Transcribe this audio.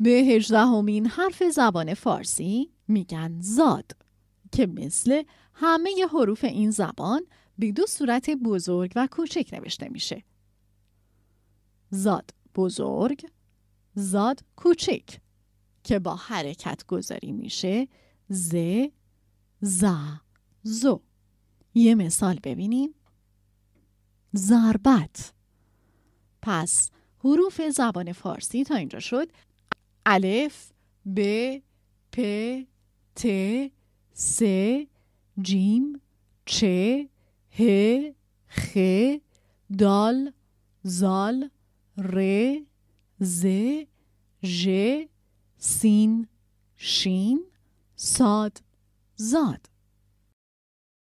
به هجدهمین حرف زبان فارسی میگن زاد که مثل همه ی حروف این زبان به دو صورت بزرگ و کوچک نوشته میشه. زاد بزرگ، زاد کوچک که با حرکت گذاری میشه ز، ز، زو. یه مثال ببینیم. زربت پس حروف زبان فارسی تا اینجا شد الف ب پ ت س جیم چ ه خ دال زال ر ز ژ سین شین ساد زاد